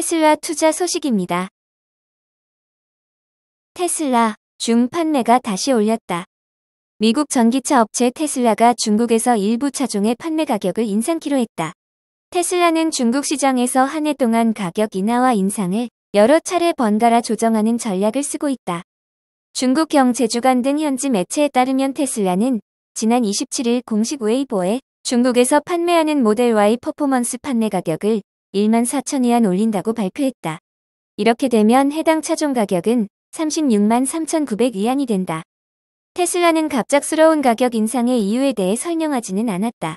테슬라 투자 소식입니다. 테슬라 중 판매가 다시 올렸다 미국 전기차 업체 테슬라가 중국에서 일부 차종의 판매 가격을 인상키로 했다. 테슬라는 중국 시장에서 한 해 동안 가격 인하와 인상을 여러 차례 번갈아 조정하는 전략을 쓰고 있다. 중국 경제주간 등 현지 매체에 따르면 테슬라는 지난 27일 공식 웨이보에 중국에서 판매하는 모델 Y 퍼포먼스 판매 가격을 1만 4천위안 올린다고 발표했다. 이렇게 되면 해당 차종 가격은 36만 3,900위안이 된다. 테슬라는 갑작스러운 가격 인상의 이유에 대해 설명하지는 않았다.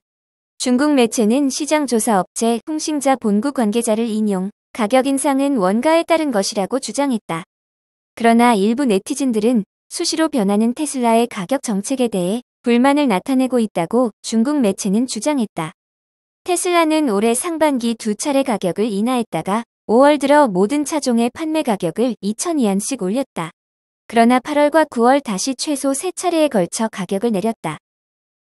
중국 매체는 시장 조사 업체 통신자 본국 관계자를 인용, 가격 인상은 원가에 따른 것이라고 주장했다. 그러나 일부 네티즌들은 수시로 변하는 테슬라의 가격 정책에 대해 불만을 나타내고 있다고 중국 매체는 주장했다. 테슬라는 올해 상반기 두 차례 가격을 인하했다가 5월 들어 모든 차종의 판매 가격을 2,000위안씩 올렸다. 그러나 8월과 9월 다시 최소 3차례에 걸쳐 가격을 내렸다.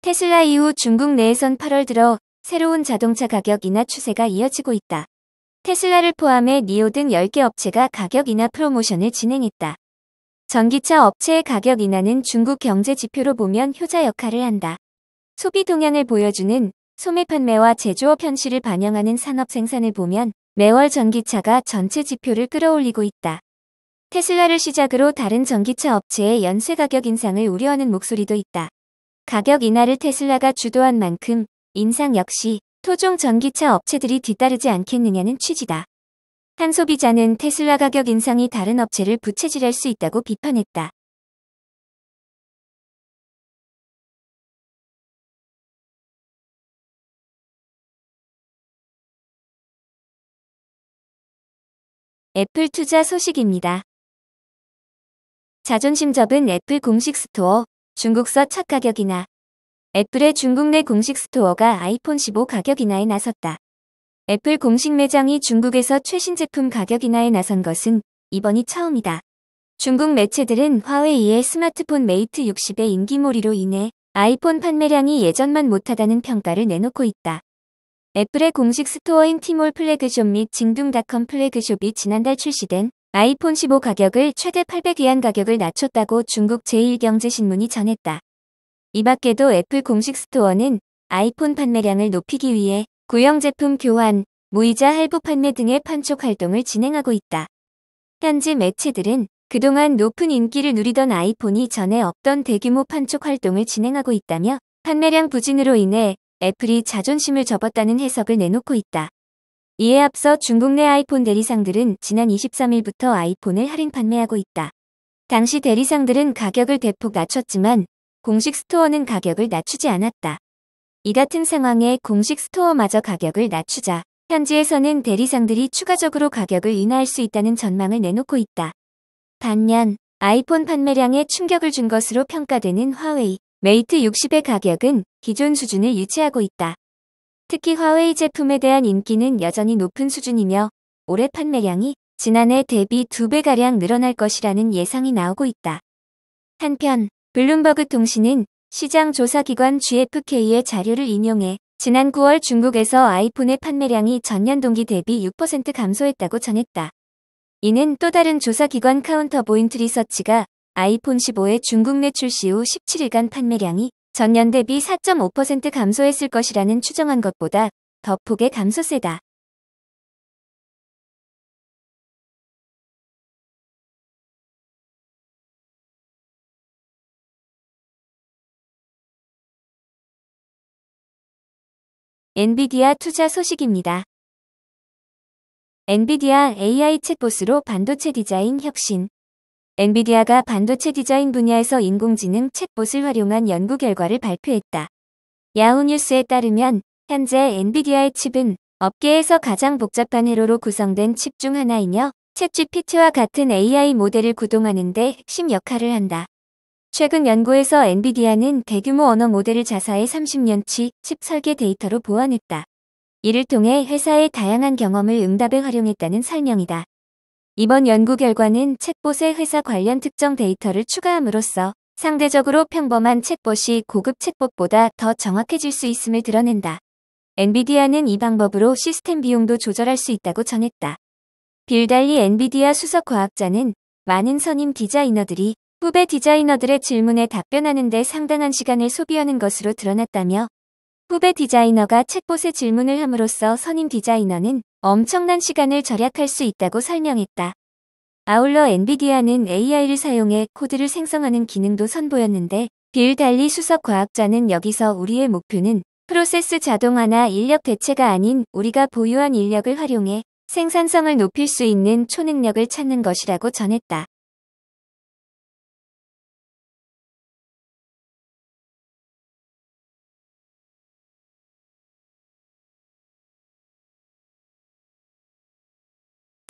테슬라 이후 중국 내에선 8월 들어 새로운 자동차 가격 인하 추세가 이어지고 있다. 테슬라를 포함해 니오 등 10개 업체가 가격 인하 프로모션을 진행했다. 전기차 업체의 가격 인하는 중국 경제 지표로 보면 효자 역할을 한다. 소비 동향을 보여주는 소매 판매와 제조업 현실을 반영하는 산업 생산을 보면 매월 전기차가 전체 지표를 끌어올리고 있다. 테슬라를 시작으로 다른 전기차 업체의 연쇄 가격 인상을 우려하는 목소리도 있다. 가격 인하를 테슬라가 주도한 만큼 인상 역시 토종 전기차 업체들이 뒤따르지 않겠느냐는 취지다. 한 소비자는 테슬라 가격 인상이 다른 업체를 부채질할 수 있다고 비판했다. 애플 투자 소식입니다. 자존심 접은 애플 공식 스토어, 중국서 첫 가격이나 애플의 중국 내 공식 스토어가 아이폰 15 가격 인하에 나섰다. 애플 공식 매장이 중국에서 최신 제품 가격 인하에 나선 것은 이번이 처음이다. 중국 매체들은 화웨이의 스마트폰 메이트 60의 인기몰이로 인해 아이폰 판매량이 예전만 못하다는 평가를 내놓고 있다. 애플의 공식 스토어인 티몰 플래그숍 및 징둥닷컴 플래그숍이 지난달 출시된 아이폰 15 가격을 최대 800위안 가격을 낮췄다고 중국 제1경제신문이 전했다. 이 밖에도 애플 공식 스토어는 아이폰 판매량을 높이기 위해 구형 제품 교환, 무이자 할부 판매 등의 판촉 활동을 진행하고 있다. 현지 매체들은 그동안 높은 인기를 누리던 아이폰이 전에 없던 대규모 판촉 활동을 진행하고 있다며 판매량 부진으로 인해 애플이 자존심을 접었다는 해석을 내놓고 있다. 이에 앞서 중국 내 아이폰 대리상들은 지난 23일부터 아이폰을 할인 판매하고 있다. 당시 대리상들은 가격을 대폭 낮췄지만 공식 스토어는 가격을 낮추지 않았다. 이 같은 상황에 공식 스토어마저 가격을 낮추자 현지에서는 대리상들이 추가적으로 가격을 인하할 수 있다는 전망을 내놓고 있다. 반면 아이폰 판매량에 충격을 준 것으로 평가되는 화웨이, 메이트 60의 가격은 기존 수준을 유지하고 있다. 특히 화웨이 제품에 대한 인기는 여전히 높은 수준이며 올해 판매량이 지난해 대비 2배가량 늘어날 것이라는 예상이 나오고 있다. 한편 블룸버그 통신은 시장 조사기관 GFK의 자료를 인용해 지난 9월 중국에서 아이폰의 판매량이 전년 동기 대비 6% 감소했다고 전했다. 이는 또 다른 조사기관 카운터보인트 리서치가 아이폰 15의 중국 내 출시 후 17일간 판매량이 전년 대비 4.5% 감소했을 것이라는 추정한 것보다 더 폭의 감소세다. 엔비디아 투자 소식입니다. 엔비디아 AI 챗봇으로 반도체 디자인 혁신, 엔비디아가 반도체 디자인 분야에서 인공지능 챗봇을 활용한 연구 결과를 발표했다. 야후뉴스에 따르면 현재 엔비디아의 칩은 업계에서 가장 복잡한 회로로 구성된 칩 중 하나이며 챗GPT와 같은 AI 모델을 구동하는 데 핵심 역할을 한다. 최근 연구에서 엔비디아는 대규모 언어 모델을 자사의 30년치 칩 설계 데이터로 보완했다. 이를 통해 회사의 다양한 경험을 응답에 활용했다는 설명이다. 이번 연구 결과는 책봇의 회사 관련 특정 데이터를 추가함으로써 상대적으로 평범한 책봇이 고급 책봇보다더 정확해질 수 있음을 드러낸다. 엔비디아는 이 방법으로 시스템 비용도 조절할 수 있다고 전했다. 빌달리 엔비디아 수석 과학자는 많은 선임 디자이너들이 후배 디자이너들의 질문에 답변하는 데 상당한 시간을 소비하는 것으로 드러났다며 후배 디자이너가 책봇에 질문을 함으로써 선임 디자이너는 엄청난 시간을 절약할 수 있다고 설명했다. 아울러 엔비디아는 AI를 사용해 코드를 생성하는 기능도 선보였는데 빌 달리 수석 과학자는 여기서 우리의 목표는 프로세스 자동화나 인력 대체가 아닌 우리가 보유한 인력을 활용해 생산성을 높일 수 있는 초능력을 찾는 것이라고 전했다.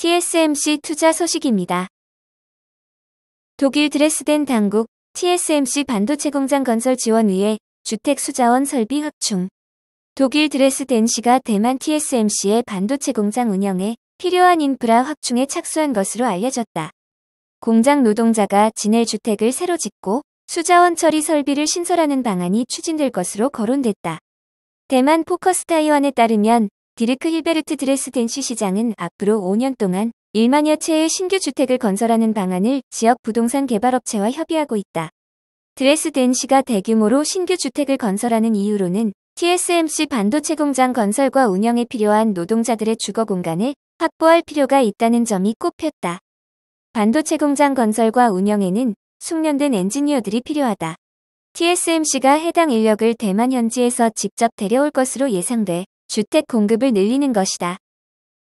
TSMC 투자 소식입니다. 독일 드레스덴 당국 TSMC 반도체 공장 건설 지원위에 주택 수자원 설비 확충. 독일 드레스덴시가 대만 TSMC의 반도체 공장 운영에 필요한 인프라 확충에 착수한 것으로 알려졌다. 공장 노동자가 지낼 주택을 새로 짓고 수자원 처리 설비를 신설하는 방안이 추진될 것으로 거론됐다. 대만 포커스 타이완에 따르면 디르크 힐베르트 드레스덴 시시장은 앞으로 5년 동안 1만여 채의 신규 주택을 건설하는 방안을 지역 부동산 개발업체와 협의하고 있다. 드레스덴 시가 대규모로 신규 주택을 건설하는 이유로는 TSMC 반도체 공장 건설과 운영에 필요한 노동자들의 주거 공간을 확보할 필요가 있다는 점이 꼽혔다. 반도체 공장 건설과 운영에는 숙련된 엔지니어들이 필요하다. TSMC가 해당 인력을 대만 현지에서 직접 데려올 것으로 예상돼 주택 공급을 늘리는 것이다.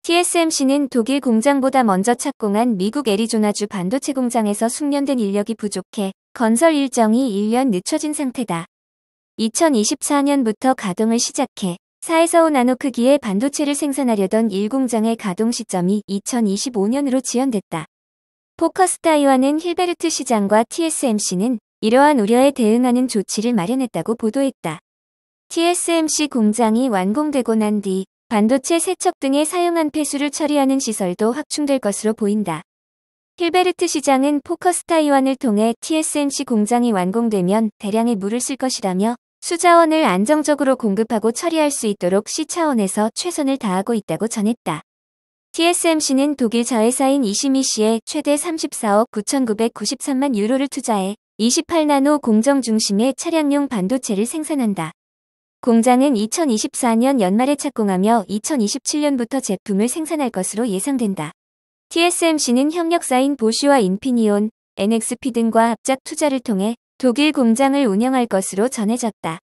TSMC는 독일 공장보다 먼저 착공한 미국 애리조나주 반도체 공장에서 숙련된 인력이 부족해 건설 일정이 1년 늦춰진 상태다. 2024년부터 가동을 시작해 4에서 5 나노 크기의 반도체를 생산하려던 1공장의 가동 시점이 2025년으로 지연됐다. 포커스 타이와는 힐베르트 시장과 TSMC는 이러한 우려에 대응하는 조치를 마련했다고 보도했다. TSMC 공장이 완공되고 난 뒤 반도체 세척 등에 사용한 폐수를 처리하는 시설도 확충될 것으로 보인다. 힐베르트 시장은 포커스 타이완을 통해 TSMC 공장이 완공되면 대량의 물을 쓸 것이라며 수자원을 안정적으로 공급하고 처리할 수 있도록 시 차원에서 최선을 다하고 있다고 전했다. TSMC는 독일 자회사인 이시미 씨에 최대 34억 9,993만 유로를 투자해 28나노 공정 중심의 차량용 반도체를 생산한다. 공장은 2024년 연말에 착공하며 2027년부터 제품을 생산할 것으로 예상된다. TSMC는 협력사인 보쉬와 인피니온, NXP 등과 합작 투자를 통해 독일 공장을 운영할 것으로 전해졌다.